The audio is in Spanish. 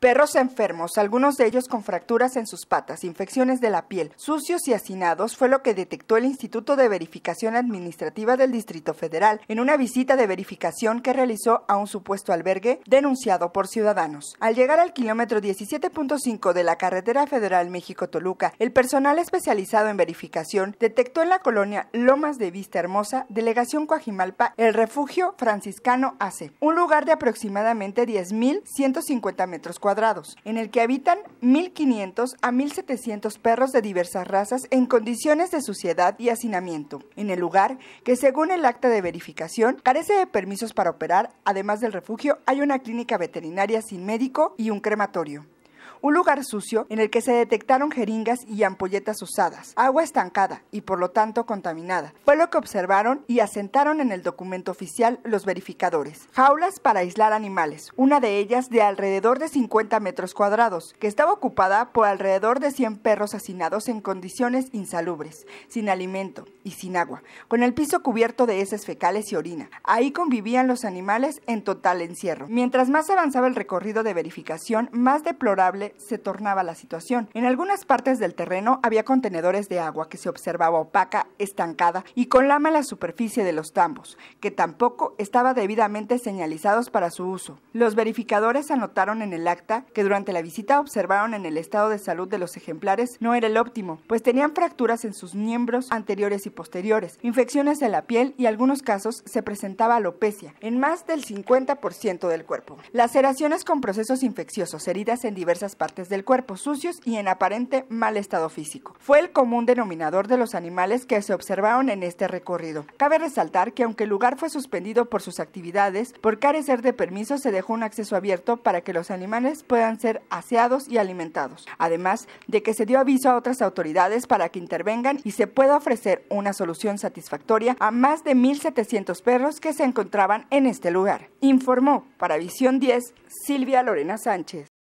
Perros enfermos, algunos de ellos con fracturas en sus patas, infecciones de la piel, sucios y hacinados, fue lo que detectó el Instituto de Verificación Administrativa del Distrito Federal en una visita de verificación que realizó a un supuesto albergue denunciado por ciudadanos. Al llegar al kilómetro 17.5 de la carretera federal México-Toluca, el personal especializado en verificación detectó en la colonia Lomas de Vista Hermosa, delegación Coajimalpa, el refugio franciscano ACE, un lugar de aproximadamente 10.150 metros cuadrados cuadrados, en el que habitan 1.500 a 1.700 perros de diversas razas en condiciones de suciedad y hacinamiento, en el lugar que según el acta de verificación carece de permisos para operar, además del refugio hay una clínica veterinaria sin médico y un crematorio un lugar sucio en el que se detectaron jeringas y ampolletas usadas, agua estancada y por lo tanto contaminada. Fue lo que observaron y asentaron en el documento oficial los verificadores. Jaulas para aislar animales, una de ellas de alrededor de 50 metros cuadrados, que estaba ocupada por alrededor de 100 perros hacinados en condiciones insalubres, sin alimento y sin agua, con el piso cubierto de heces fecales y orina. Ahí convivían los animales en total encierro. Mientras más avanzaba el recorrido de verificación, más deplorable se tornaba la situación. En algunas partes del terreno había contenedores de agua que se observaba opaca, estancada y con lama en la superficie de los tambos, que tampoco estaba debidamente señalizados para su uso. Los verificadores anotaron en el acta que durante la visita observaron en el estado de salud de los ejemplares no era el óptimo, pues tenían fracturas en sus miembros anteriores y posteriores, infecciones en la piel y algunos casos se presentaba alopecia en más del 50% del cuerpo. Laceraciones con procesos infecciosos, heridas en diversas partes del cuerpo, sucios y en aparente mal estado físico. Fue el común denominador de los animales que se observaron en este recorrido. Cabe resaltar que aunque el lugar fue suspendido por sus actividades, por carecer de permiso se dejó un acceso abierto para que los animales puedan ser aseados y alimentados, además de que se dio aviso a otras autoridades para que intervengan y se pueda ofrecer una solución satisfactoria a más de 1.700 perros que se encontraban en este lugar. Informó para Visión 10 Silvia Lorena Sánchez.